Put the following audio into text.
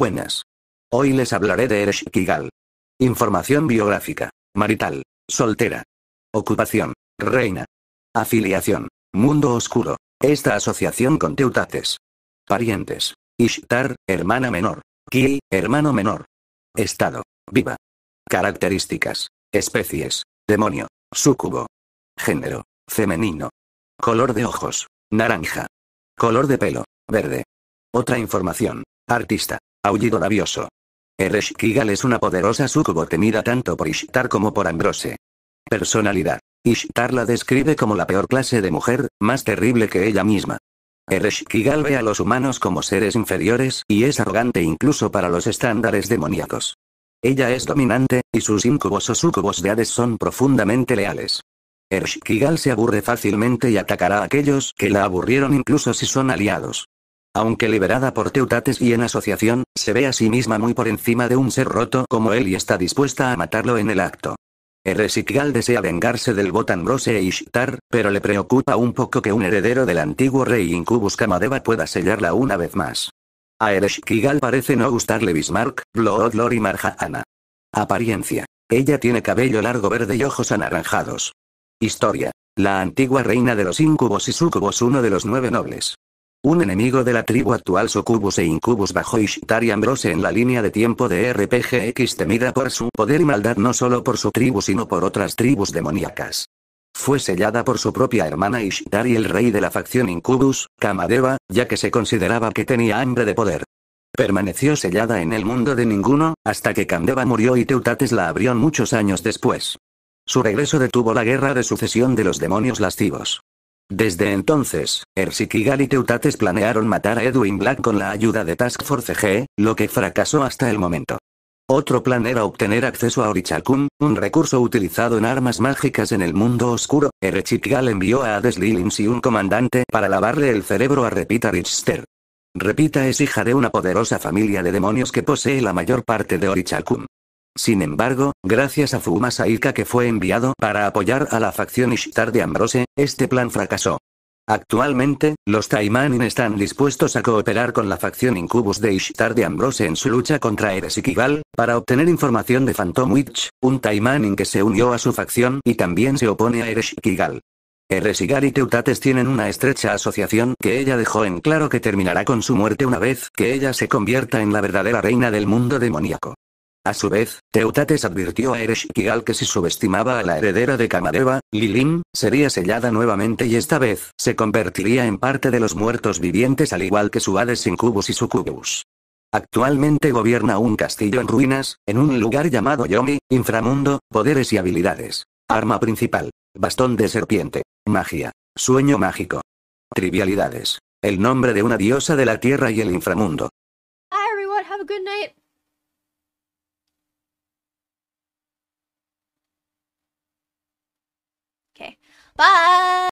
Buenas. Hoy les hablaré de Ereshkigal. Información biográfica. Marital. Soltera. Ocupación. Reina. Afiliación. Mundo Oscuro. Esta asociación con Teutates. Parientes. Ishtar, hermana menor. Ki, hermano menor. Estado. Viva. Características. Especies. Demonio. Súcubo. Género. Femenino. Color de ojos. Naranja. Color de pelo. Verde. Otra información. Artista. Aullido rabioso. Ershkigal es una poderosa sucubo temida tanto por Ishtar como por Ambrose. Personalidad. Ishtar la describe como la peor clase de mujer, más terrible que ella misma. Ershkigal ve a los humanos como seres inferiores y es arrogante incluso para los estándares demoníacos. Ella es dominante, y sus incubos o sucubos de Hades son profundamente leales. Ershkigal se aburre fácilmente y atacará a aquellos que la aburrieron incluso si son aliados. Aunque liberada por Teutates y en asociación, se ve a sí misma muy por encima de un ser roto como él y está dispuesta a matarlo en el acto. Ereshkigal desea vengarse del Botan Brose e Ishtar, pero le preocupa un poco que un heredero del antiguo rey Incubus Kamadeva pueda sellarla una vez más. A Ereshkigal parece no gustarle Bismarck, Bloodlord y Marjaana. Apariencia. Ella tiene cabello largo verde y ojos anaranjados. Historia. La antigua reina de los Incubos y Sucubos uno de los nueve nobles. Un enemigo de la tribu actual Socubus e Incubus bajo Ishtar y Ambrose en la línea de tiempo de RPGX temida por su poder y maldad no solo por su tribu sino por otras tribus demoníacas. Fue sellada por su propia hermana Ishtar y el rey de la facción Incubus, Kamadeva, ya que se consideraba que tenía hambre de poder. Permaneció sellada en el mundo de ninguno, hasta que Kamdeva murió y Teutates la abrió muchos años después. Su regreso detuvo la guerra de sucesión de los demonios lascivos. Desde entonces, Ersikigal y Teutates planearon matar a Edwin Black con la ayuda de Task Force G, lo que fracasó hasta el momento. Otro plan era obtener acceso a Orichalcum, un recurso utilizado en armas mágicas en el mundo oscuro. Ershikigal envió a Hades Lilins y un comandante para lavarle el cerebro a Repita Richter. Repita es hija de una poderosa familia de demonios que posee la mayor parte de Orichalcum. Sin embargo, gracias a Fuma que fue enviado para apoyar a la facción Ishtar de Ambrose, este plan fracasó. Actualmente, los Taimanin están dispuestos a cooperar con la facción Incubus de Ishtar de Ambrose en su lucha contra Ereshkigal, para obtener información de Phantom Witch, un Taimanin que se unió a su facción y también se opone a Ereshkigal. Eresigar y Teutates tienen una estrecha asociación que ella dejó en claro que terminará con su muerte una vez que ella se convierta en la verdadera reina del mundo demoníaco. A su vez, Teutates advirtió a Ereshkigal que si subestimaba a la heredera de Kamadeva, Lilin, sería sellada nuevamente y esta vez se convertiría en parte de los muertos vivientes al igual que su Hades Incubus y Cubus. Actualmente gobierna un castillo en ruinas, en un lugar llamado Yomi, inframundo, poderes y habilidades. Arma principal. Bastón de serpiente. Magia. Sueño mágico. Trivialidades. El nombre de una diosa de la tierra y el inframundo. Bye.